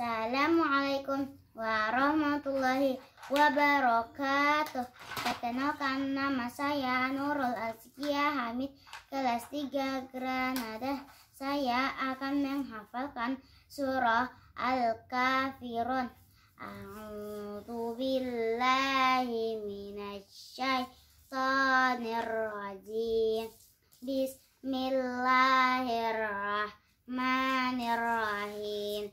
Assalamualaikum warahmatullahi wabarakatuh Perkenalkan nama saya Nurul Azkia Hamid Kelas 3 Granada Saya akan menghafalkan surah Al-Kafirun A'udzu billahi rajim Bismillahirrahmanirrahim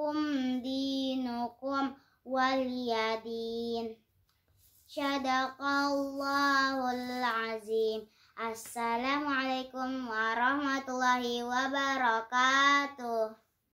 lakum dinukum waliyadin Syadaqallahul azim Assalamualaikum warahmatullahi wabarakatuh